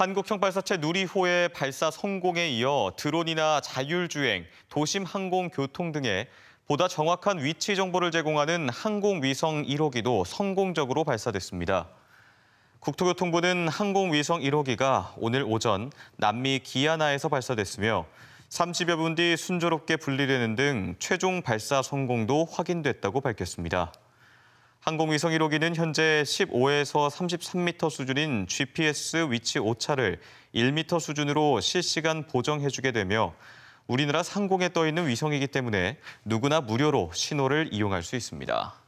한국형발사체 누리호의 발사 성공에 이어 드론이나 자율주행, 도심 항공 교통 등의 보다 정확한 위치 정보를 제공하는 항공위성 1호기도 성공적으로 발사됐습니다. 국토교통부는 항공위성 1호기가 오늘 오전 남미 기아나에서 발사됐으며 30여 분 뒤 순조롭게 분리되는 등 최종 발사 성공도 확인됐다고 밝혔습니다. 항공위성 1호기는 현재 15에서 33m 수준인 GPS 위치 오차를 1m 수준으로 실시간 보정해주게 되며 우리나라 상공에 떠 있는 위성이기 때문에 누구나 무료로 신호를 이용할 수 있습니다.